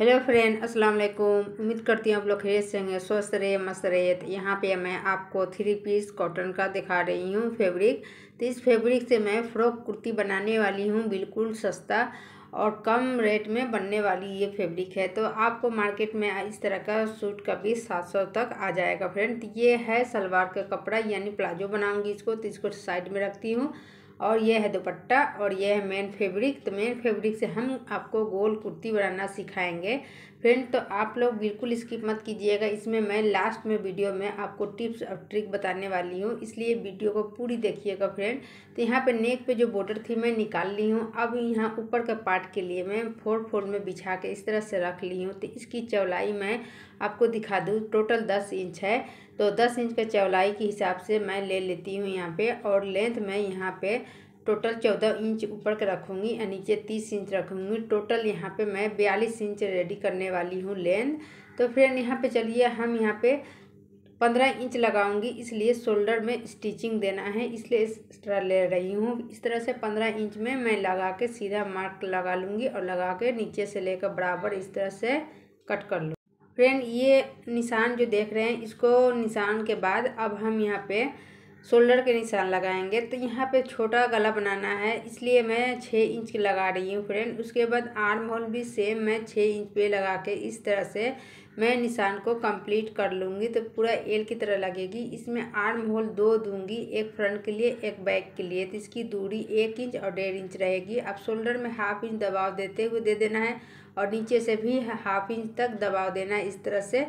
hello friend अस्सलाम वालेकुम उम्मीद करती हूँ आप लोग खेत से होंगे स्वस्थ रहे मस्त रहे तो यहाँ पे मैं आपको थ्री पीस कॉटन का दिखा रही हूँ फैब्रिक तो इस फैब्रिक से मैं फ़्रॉक कुर्ती बनाने वाली हूँ बिल्कुल सस्ता और कम रेट में बनने वाली ये फैब्रिक है तो आपको मार्केट में इस तरह का सूट का भी सात सौ तक आ जाएगा फ्रेंड तो ये है सलवार का कपड़ा यानी प्लाजो बनाऊँगी इसको तो इसको साइड में रखती हूँ और यह है दुपट्टा और यह है मेन फैब्रिक तो मेन फैब्रिक से हम आपको गोल कुर्ती बनाना सिखाएंगे फ्रेंड तो आप लोग बिल्कुल स्किप मत कीजिएगा इसमें मैं लास्ट में वीडियो में आपको टिप्स और ट्रिक बताने वाली हूँ इसलिए वीडियो को पूरी देखिएगा फ्रेंड तो यहाँ पे नेक पे जो बॉर्डर थी मैं निकाल ली हूँ अब यहाँ ऊपर का पार्ट के लिए मैं फोर फोर में बिछा के इस तरह से रख ली हूँ तो इसकी चौलाई मैं आपको दिखा दूँ टोटल दस इंच है तो दस इंच का चौलाई के हिसाब से मैं ले लेती हूँ यहाँ पर और लेंथ मैं यहाँ पर टोटल चौदह इंच ऊपर के रखूँगी और नीचे तीस इंच रखूँगी टोटल यहाँ पे मैं बयालीस इंच रेडी करने वाली हूँ लेंथ तो फ्रेंड यहाँ पे चलिए हम यहाँ पे पंद्रह इंच लगाऊंगी इसलिए शोल्डर में स्टिचिंग देना है इसलिए इस तरह ले रही हूँ इस तरह से पंद्रह इंच में मैं लगा के सीधा मार्क लगा लूँगी और लगा के नीचे से लेकर बराबर इस तरह से कट कर लूँ फ्रेंड ये निशान जो देख रहे हैं इसको निशान के बाद अब हम यहाँ पे शोल्डर के निशान लगाएंगे तो यहाँ पे छोटा गला बनाना है इसलिए मैं छः इंच लगा रही हूँ फ्रेंड उसके बाद आर्म होल भी सेम मैं छः इंच पे लगा के इस तरह से मैं निशान को कंप्लीट कर लूँगी तो पूरा एल की तरह लगेगी इसमें आर्म होल दो दूंगी एक फ्रंट के लिए एक बैक के लिए तो इसकी दूरी एक इंच और डेढ़ इंच रहेगी अब शोल्डर में हाफ इंच दबाव देते हुए दे देना है और नीचे से भी हाफ इंच तक दबाव देना है इस तरह से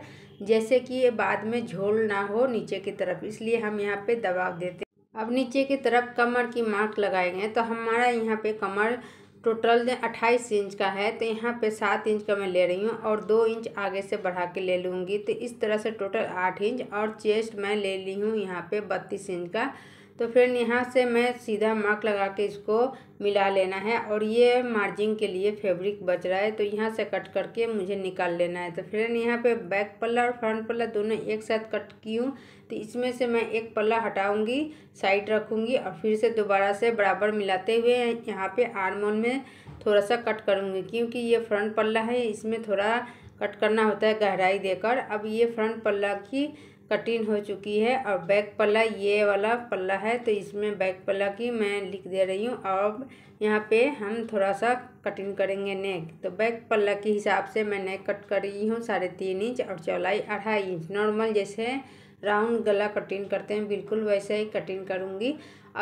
जैसे कि ये बाद में झोल ना हो नीचे की तरफ इसलिए हम यहाँ पे दबाव देते हैं अब नीचे की तरफ कमर की मार्क लगाए गए तो हमारा यहाँ पे कमर टोटल अट्ठाईस इंच का है तो यहाँ पे सात इंच का मैं ले रही हूँ और दो इंच आगे से बढ़ा के ले लूँगी तो इस तरह से टोटल आठ इंच और चेस्ट मैं ले ली हूँ यहाँ पे बत्तीस इंच का तो फ्रेंड यहाँ से मैं सीधा मार्क लगा के इसको मिला लेना है और ये मार्जिंग के लिए फैब्रिक बच रहा है तो यहाँ से कट करके मुझे निकाल लेना है तो फ्रेंड यहाँ पे बैक पल्ला और फ्रंट पल्ला दोनों एक साथ कट की हूँ तो इसमें से मैं एक पल्ला हटाऊँगी साइड रखूँगी और फिर से दोबारा से बराबर मिलाते हुए यहाँ पर आर्मोन में थोड़ा सा कट करूँगी क्योंकि ये फ्रंट पल्ला है इसमें थोड़ा कट करना होता है गहराई देकर अब ये फ्रंट पल्ला की कटिंग हो चुकी है और बैक पल्ला ये वाला पल्ला है तो इसमें बैक पल्ला की मैं लिख दे रही हूँ अब यहाँ पे हम थोड़ा सा कटिंग करेंगे नेक तो बैक पल्ला के हिसाब से मैं नेक कट कर रही हूँ साढ़े तीन इंच और चौलाई अढ़ाई इंच नॉर्मल जैसे राउंड गला कटिंग करते हैं बिल्कुल वैसे ही कटिंग करूँगी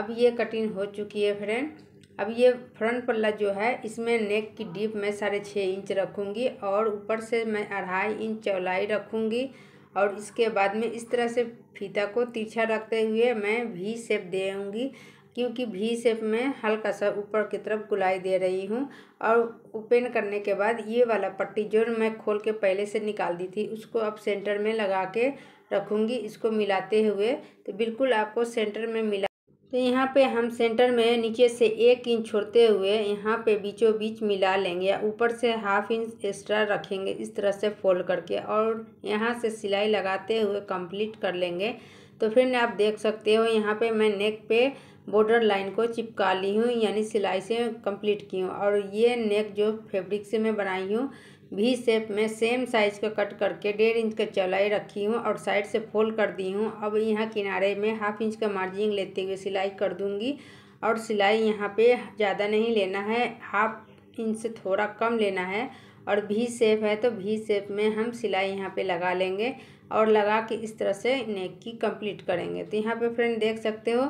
अब ये कटिंग हो चुकी है फ्रेंड अब ये फ्रंट पल्ला जो है इसमें नेक की डीप मैं साढ़े छः इंच रखूँगी और ऊपर से मैं अढ़ाई इंच चौलाई रखूँगी और इसके बाद में इस तरह से फीता को तिरछा रखते हुए मैं भी सेप देऊँगी क्योंकि भी सेप में हल्का सा ऊपर की तरफ गुलाई दे रही हूँ और ओपन करने के बाद ये वाला पट्टी जो मैं खोल के पहले से निकाल दी थी उसको अब सेंटर में लगा के रखूँगी इसको मिलाते हुए तो बिल्कुल आपको सेंटर में मिला तो यहाँ पे हम सेंटर में नीचे से एक इंच छोड़ते हुए यहाँ पे बीचों बीच मिला लेंगे या ऊपर से हाफ इंच एक्स्ट्रा रखेंगे इस तरह से फोल्ड करके और यहाँ से सिलाई लगाते हुए कंप्लीट कर लेंगे तो फिर आप देख सकते हो यहाँ पे मैं नेक पे बॉर्डर लाइन को चिपका ली हूँ यानी सिलाई से कंप्लीट की हूँ और ये नेक जो फेब्रिक से मैं बनाई हूँ वी शेप में सेम साइज़ का कट करके डेढ़ इंच का चौलाई रखी हूँ और साइड से फोल्ड कर दी हूँ अब यहाँ किनारे में हाफ इंच का मार्जिन लेते हुए सिलाई कर दूँगी और सिलाई यहाँ पे ज़्यादा नहीं लेना है हाफ इंच से थोड़ा कम लेना है और भी सेप है तो भी सेप में हम सिलाई यहाँ पे लगा लेंगे और लगा के इस तरह से नेक की कंप्लीट करेंगे तो यहाँ पे फ्रेंड देख सकते हो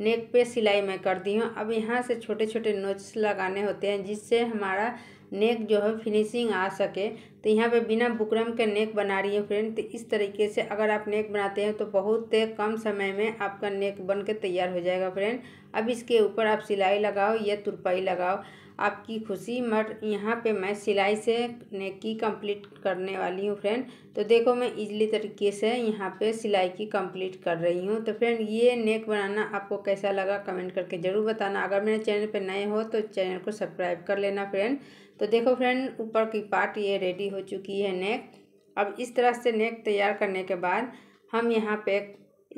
नेक पे सिलाई मैं कर दी हूँ अब यहाँ से छोटे छोटे नोट्स लगाने होते हैं जिससे हमारा नेक जो है फिनिशिंग आ सके तो यहाँ पे बिना बुकरम के नेक बना रही है फ्रेंड तो इस तरीके से अगर आप नेक बनाते हैं तो बहुत कम समय में आपका नेक बन तैयार हो जाएगा फ्रेंड अब इसके ऊपर आप सिलाई लगाओ या तुरपाई लगाओ आपकी खुशी मट यहाँ पे मैं सिलाई से नेक की कंप्लीट करने वाली हूँ फ्रेंड तो देखो मैं इजली तरीके से यहाँ पे सिलाई की कंप्लीट कर रही हूँ तो फ्रेंड ये नेक बनाना आपको कैसा लगा कमेंट करके ज़रूर बताना अगर मेरे चैनल पे नए हो तो चैनल को सब्सक्राइब कर लेना फ्रेंड तो देखो फ्रेंड ऊपर की पार्ट ये रेडी हो चुकी है नेक अब इस तरह से नेक तैयार करने के बाद हम यहाँ पे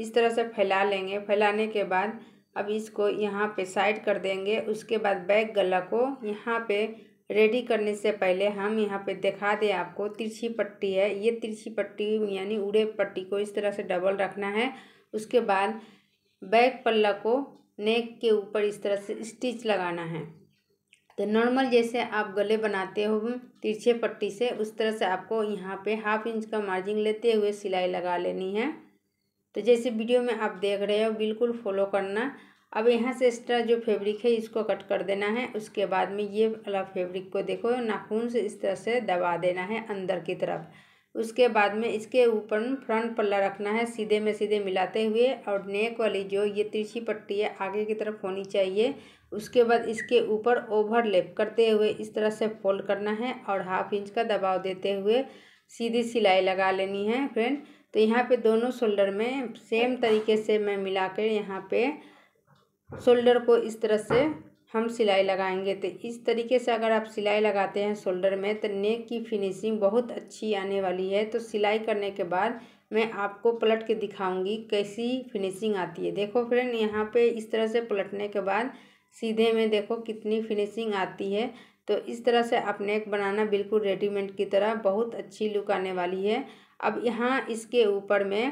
इस तरह से फैला लेंगे फैलाने के बाद अब इसको यहाँ पे साइड कर देंगे उसके बाद बैक गला को यहाँ पे रेडी करने से पहले हम यहाँ पे दिखा दें आपको तिरछी पट्टी है ये तिरछी पट्टी यानी उड़े पट्टी को इस तरह से डबल रखना है उसके बाद बैक पल्ला को नेक के ऊपर इस तरह से स्टिच लगाना है तो नॉर्मल जैसे आप गले बनाते हो तिरछे पट्टी से उस तरह से आपको यहाँ पे हाफ इंच का मार्जिन लेते हुए सिलाई लगा लेनी है तो जैसे वीडियो में आप देख रहे हो बिल्कुल फॉलो करना अब यहाँ से एक्स्ट्रा जो फैब्रिक है इसको कट कर देना है उसके बाद में ये वाला फैब्रिक को देखो नाखून से इस तरह से दबा देना है अंदर की तरफ उसके बाद में इसके ऊपर फ्रंट पल्ला रखना है सीधे में सीधे मिलाते हुए और नेक वाली जो ये तिरछी पट्टी है आगे की तरफ होनी चाहिए उसके बाद इसके ऊपर ओवरलेप करते हुए इस तरह से फोल्ड करना है और हाफ इंच का दबाव देते हुए सीधी सिलाई लगा लेनी है फ्रेंड तो यहाँ पे दोनों शोल्डर में सेम तरीके से मैं मिला कर यहाँ पर शोल्डर को इस तरह से हम सिलाई लगाएंगे तो इस तरीके से अगर आप सिलाई लगाते हैं शोल्डर में तो नेक की फिनिशिंग बहुत अच्छी आने वाली है तो सिलाई करने के बाद मैं आपको पलट के दिखाऊंगी कैसी फिनिशिंग आती है देखो फ्रेंड यहाँ पे इस तरह से पलटने के बाद सीधे में देखो कितनी फिनिशिंग आती है तो इस तरह से आप नेक बनाना बिल्कुल रेडीमेड की तरह बहुत अच्छी लुक आने वाली है अब यहाँ इसके ऊपर में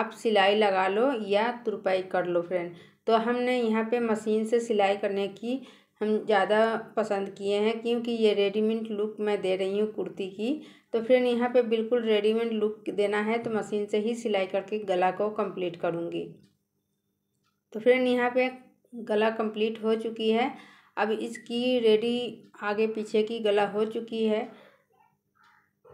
आप सिलाई लगा लो या तुरपाई कर लो फ्रेंड तो हमने यहाँ पे मशीन से सिलाई करने की हम ज़्यादा पसंद किए हैं क्योंकि ये रेडीमेड लुक मैं दे रही हूँ कुर्ती की तो फिर यहाँ पे बिल्कुल रेडीमेड लुक देना है तो मशीन से ही सिलाई करके गला को कंप्लीट करूँगी तो फिर यहाँ पे गला कंप्लीट हो चुकी है अब इसकी रेडी आगे पीछे की गला हो चुकी है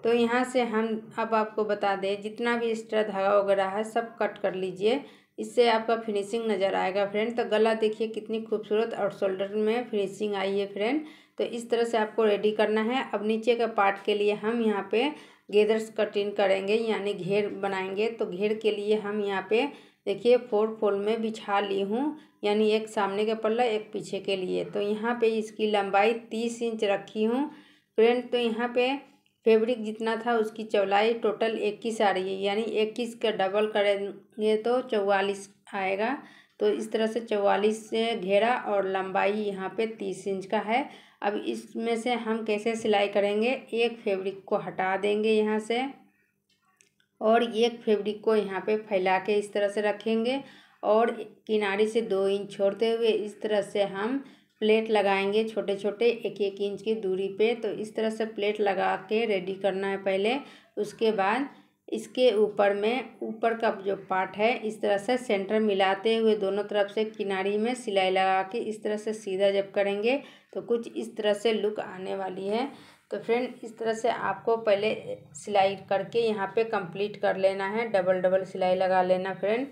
तो यहाँ से हम अब आपको बता दें जितना भी एक्स्ट्रा धागा वगैरह है सब कट कर लीजिए इससे आपका फिनिशिंग नज़र आएगा फ्रेंड तो गला देखिए कितनी खूबसूरत और शोल्डर में फिनिशिंग आई है फ्रेंड तो इस तरह से आपको रेडी करना है अब नीचे का पार्ट के लिए हम यहाँ पे गेदर्स कटिंग करेंगे यानी घेर बनाएंगे तो घेर के लिए हम यहाँ पे देखिए फोर फोल्ड में बिछा ली हूँ यानी एक सामने का पल्ला एक पीछे के लिए तो यहाँ पर इसकी लंबाई तीस इंच रखी हूँ फ्रेंड तो यहाँ पर फैब्रिक जितना था उसकी चौलाई टोटल इक्कीस आ रही है यानी इक्कीस का डबल करेंगे तो चौवालीस आएगा तो इस तरह से चौवालीस घेरा और लंबाई यहाँ पे तीस इंच का है अब इसमें से हम कैसे सिलाई करेंगे एक फैब्रिक को हटा देंगे यहाँ से और एक फैब्रिक को यहाँ पे फैला के इस तरह से रखेंगे और किनारे से दो इंच छोड़ते हुए इस तरह से हम प्लेट लगाएंगे छोटे छोटे एक एक इंच की दूरी पे तो इस तरह से प्लेट लगा के रेडी करना है पहले उसके बाद इसके ऊपर में ऊपर का जो पार्ट है इस तरह से सेंटर मिलाते हुए दोनों तरफ से किनारी में सिलाई लगा के इस तरह से सीधा जब करेंगे तो कुछ इस तरह से लुक आने वाली है तो फ्रेंड इस तरह से आपको पहले सिलाई करके यहाँ पे कंप्लीट कर लेना है डबल डबल सिलाई लगा लेना फ्रेंड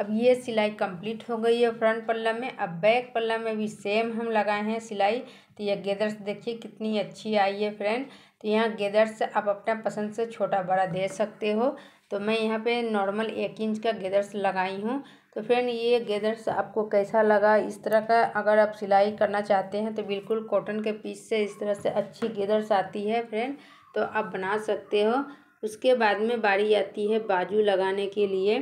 अब ये सिलाई कंप्लीट हो गई है फ्रंट पल्ला में अब बैक पल्ला में भी सेम हम लगाए हैं सिलाई तो यह गेदर्स देखिए कितनी अच्छी आई है फ्रेंड तो यहाँ गेदर्स आप अपना पसंद से छोटा बड़ा दे सकते हो तो मैं यहाँ पे नॉर्मल एक इंच का गेदर्स लगाई हूँ तो फ्रेंड ये गेदर्स आपको कैसा लगा इस तरह का अगर आप सिलाई करना चाहते हैं तो बिल्कुल कॉटन के पीस से इस तरह से अच्छी गेदर्स आती है फ्रेंड तो आप बना सकते हो उसके बाद में बारी आती है बाजू लगाने के लिए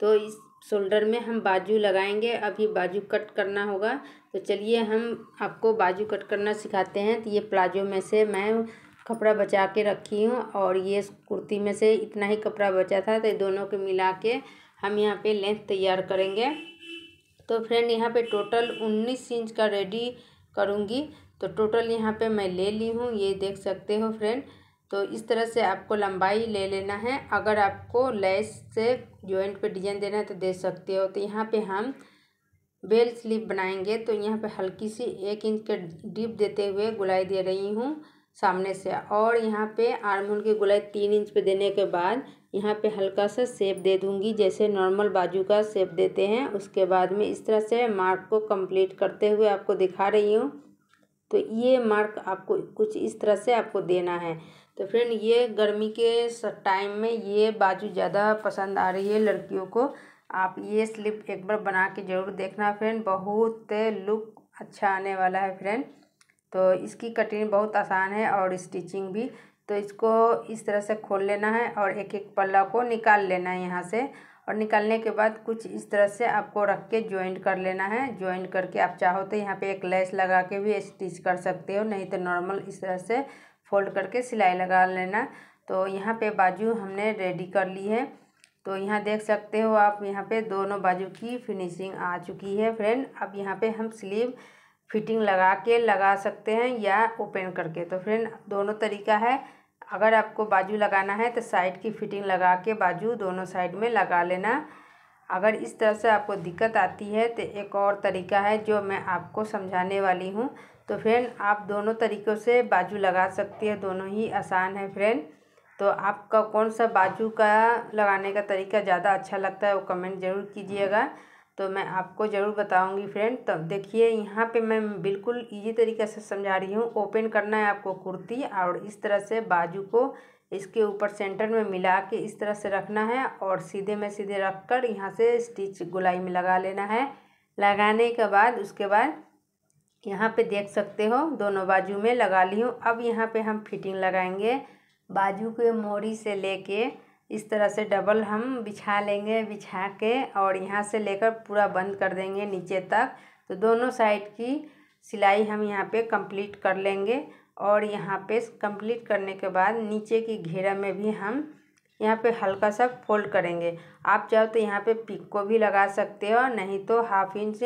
तो इस शोल्डर में हम बाजू लगाएंगे अभी बाजू कट करना होगा तो चलिए हम आपको बाजू कट करना सिखाते हैं तो ये प्लाजो में से मैं कपड़ा बचा के रखी हूँ और ये कुर्ती में से इतना ही कपड़ा बचा था तो दोनों को मिला के हम यहाँ पे लेंथ तैयार करेंगे तो फ्रेंड यहाँ पे टोटल उन्नीस इंच का रेडी करूँगी तो टोटल यहाँ पे मैं ले ली हूँ ये देख सकते हो फ्रेंड तो इस तरह से आपको लंबाई ले लेना है अगर आपको लेस से जॉइंट पे डिजाइन देना है तो दे सकते हो तो यहाँ पे हम बेल स्लीप बनाएंगे तो यहाँ पे हल्की सी एक इंच के डिप देते हुए गुलाई दे रही हूँ सामने से और यहाँ पे आर्म होल की गुलाई तीन इंच पे देने के बाद यहाँ पे हल्का सा सेप दे दूँगी जैसे नॉर्मल बाजू का सेप देते हैं उसके बाद में इस तरह से मार्क को कम्प्लीट करते हुए आपको दिखा रही हूँ तो ये मार्क आपको कुछ इस तरह से आपको देना है तो फ्रेंड ये गर्मी के टाइम में ये बाजू ज़्यादा पसंद आ रही है लड़कियों को आप ये स्लिप एक बार बना के ज़रूर देखना फ्रेंड बहुत लुक अच्छा आने वाला है फ्रेंड तो इसकी कटिंग बहुत आसान है और स्टिचिंग भी तो इसको इस तरह से खोल लेना है और एक एक पल्ला को निकाल लेना है यहाँ से और निकलने के बाद कुछ इस तरह से आपको रख के ज्वाइंट कर लेना है ज्वाइंट करके आप चाहो तो यहाँ पे एक लेस लगा के भी स्टिच कर सकते हो नहीं तो नॉर्मल इस तरह से फोल्ड करके सिलाई लगा लेना तो यहाँ पे बाजू हमने रेडी कर ली है तो यहाँ देख सकते हो आप यहाँ पे दोनों बाजू की फिनिशिंग आ चुकी है फ्रेंड अब यहाँ पर हम स्लीव फिटिंग लगा के लगा सकते हैं या ओपन करके तो फ्रेंड दोनों तरीका है अगर आपको बाजू लगाना है तो साइड की फिटिंग लगा के बाजू दोनों साइड में लगा लेना अगर इस तरह से आपको दिक्कत आती है तो एक और तरीका है जो मैं आपको समझाने वाली हूँ तो फ्रेंड आप दोनों तरीक़ों से बाजू लगा सकती है दोनों ही आसान है फ्रेंड तो आपका कौन सा बाजू का लगाने का तरीका ज़्यादा अच्छा लगता है वो कमेंट ज़रूर कीजिएगा तो मैं आपको ज़रूर बताऊंगी फ्रेंड तो देखिए यहाँ पे मैं बिल्कुल इजी तरीके से समझा रही हूँ ओपन करना है आपको कुर्ती और इस तरह से बाजू को इसके ऊपर सेंटर में मिला के इस तरह से रखना है और सीधे में सीधे रख कर यहाँ से स्टिच गुलाई में लगा लेना है लगाने के बाद उसके बाद यहाँ पे देख सकते हो दोनों बाजू में लगा ली हूँ अब यहाँ पर हम फिटिंग लगाएँगे बाजू के मोड़ी से ले इस तरह से डबल हम बिछा लेंगे बिछा के और यहाँ से लेकर पूरा बंद कर देंगे नीचे तक तो दोनों साइड की सिलाई हम यहाँ पे कंप्लीट कर लेंगे और यहाँ पे कंप्लीट करने के बाद नीचे की घेरा में भी हम यहाँ पे हल्का सा फोल्ड करेंगे आप चाहो तो यहाँ पे पिक को भी लगा सकते हो नहीं तो हाफ इंच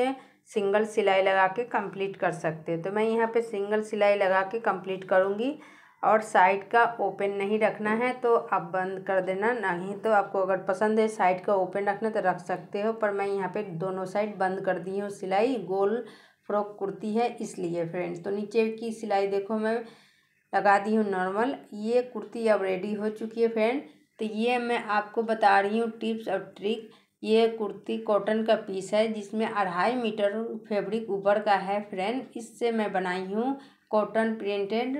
सिंगल सिलाई लगा के कंप्लीट कर सकते हो तो मैं यहाँ पे सिंगल सिलाई लगा के कंप्लीट करूँगी और साइड का ओपन नहीं रखना है तो आप बंद कर देना नहीं तो आपको अगर पसंद है साइड का ओपन रखना तो रख सकते हो पर मैं यहाँ पे दोनों साइड बंद कर दी हूँ सिलाई गोल फ्रॉक कुर्ती है इसलिए फ्रेंड्स तो नीचे की सिलाई देखो मैं लगा दी हूँ नॉर्मल ये कुर्ती अब रेडी हो चुकी है फ्रेंड तो ये मैं आपको बता रही हूँ टिप्स और ट्रिक ये कुर्ती कॉटन का पीस है जिसमें अढ़ाई मीटर फेब्रिक ऊपर का है फ्रेंड इससे मैं बनाई हूँ कॉटन प्रिंटेड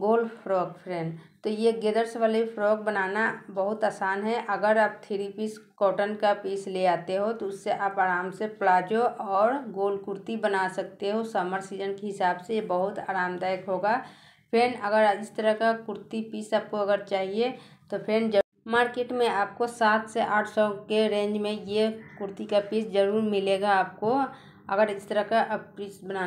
गोल फ्रॉक फ्रेन तो ये गेदर्स वाले फ्रॉक बनाना बहुत आसान है अगर आप थ्री पीस कॉटन का पीस ले आते हो तो उससे आप आराम से प्लाजो और गोल कुर्ती बना सकते हो समर सीजन के हिसाब से ये बहुत आरामदायक होगा फ्रेंड अगर इस तरह का कुर्ती पीस आपको अगर चाहिए तो फ्रेंड मार्केट में आपको सात से आठ सौ के रेंज में ये कुर्ती का पीस ज़रूर मिलेगा आपको अगर इस तरह का पीस बनाना